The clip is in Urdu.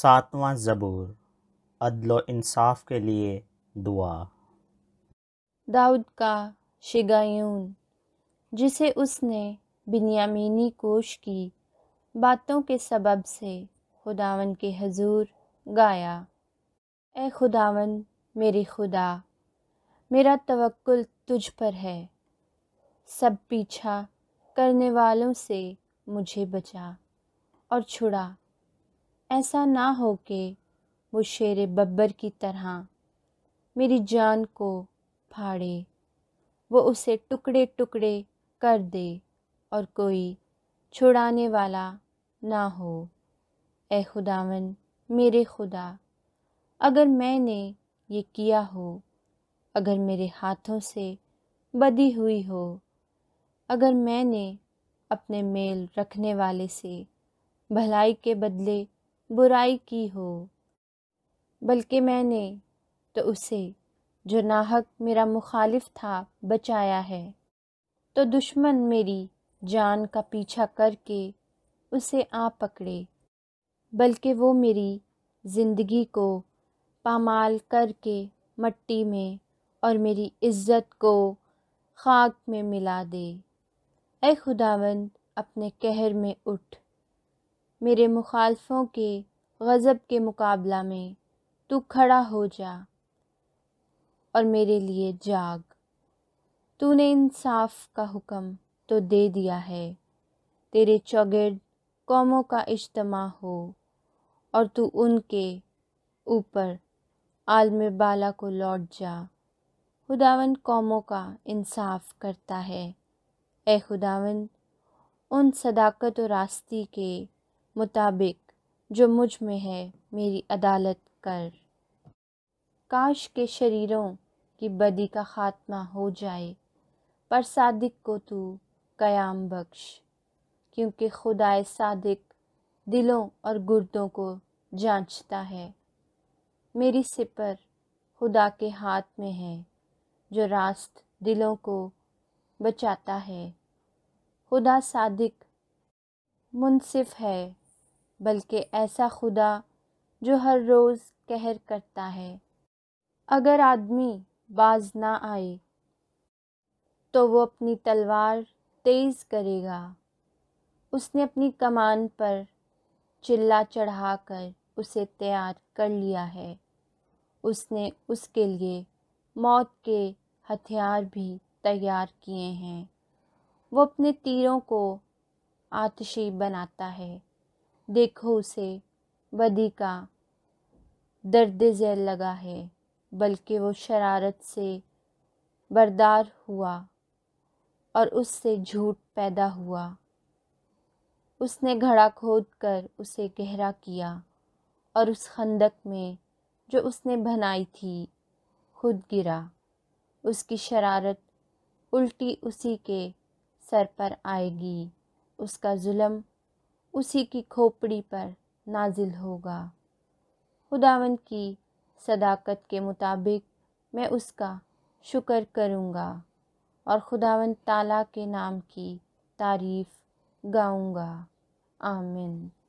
ساتواں زبور عدل و انصاف کے لیے دعا داؤد کا شگایون جسے اس نے بنیامینی کوش کی باتوں کے سبب سے خداون کے حضور گایا اے خداون میری خدا میرا توکل تجھ پر ہے سب پیچھا کرنے والوں سے مجھے بچا اور چھڑا ایسا نہ ہو کہ وہ شیر ببر کی طرح میری جان کو پھاڑے وہ اسے ٹکڑے ٹکڑے کر دے اور کوئی چھڑانے والا نہ ہو اے خداون میرے خدا اگر میں نے یہ کیا ہو اگر میرے ہاتھوں سے بدی ہوئی ہو اگر میں نے اپنے میل رکھنے والے سے بھلائی کے بدلے برائی کی ہو بلکہ میں نے تو اسے جو ناحق میرا مخالف تھا بچایا ہے تو دشمن میری جان کا پیچھا کر کے اسے آ پکڑے بلکہ وہ میری زندگی کو پامال کر کے مٹی میں اور میری عزت کو خاک میں ملا دے اے خداوند اپنے قہر میں اٹھ میرے مخالفوں کے غضب کے مقابلہ میں تو کھڑا ہو جا اور میرے لیے جاگ تو نے انصاف کا حکم تو دے دیا ہے تیرے چوگرد قوموں کا اجتماع ہو اور تو ان کے اوپر عالم بالا کو لوٹ جا خداون قوموں کا انصاف کرتا ہے اے خداون ان صداقت و راستی کے مطابق جو مجھ میں ہے میری عدالت کر کاش کے شریروں کی بدی کا خاتمہ ہو جائے پر صادق کو تو قیام بخش کیونکہ خدائے صادق دلوں اور گردوں کو جانچتا ہے میری سپر خدا کے ہاتھ میں ہے جو راست دلوں کو بچاتا ہے خدا صادق منصف ہے بلکہ ایسا خدا جو ہر روز کہر کرتا ہے اگر آدمی باز نہ آئے تو وہ اپنی تلوار تیز کرے گا اس نے اپنی کمان پر چلا چڑھا کر اسے تیار کر لیا ہے اس نے اس کے لیے موت کے ہتھیار بھی تیار کیے ہیں وہ اپنے تیروں کو آتشی بناتا ہے دیکھو اسے بدی کا درد ذیل لگا ہے بلکہ وہ شرارت سے بردار ہوا اور اس سے جھوٹ پیدا ہوا اس نے گھڑا کھود کر اسے گہرا کیا اور اس خندق میں جو اس نے بنائی تھی خود گرا اس کی شرارت الٹی اسی کے سر پر آئے گی اس کا ظلم اسی کی کھوپڑی پر نازل ہوگا خداون کی صداقت کے مطابق میں اس کا شکر کروں گا اور خداون تعالیٰ کے نام کی تعریف گاؤں گا آمن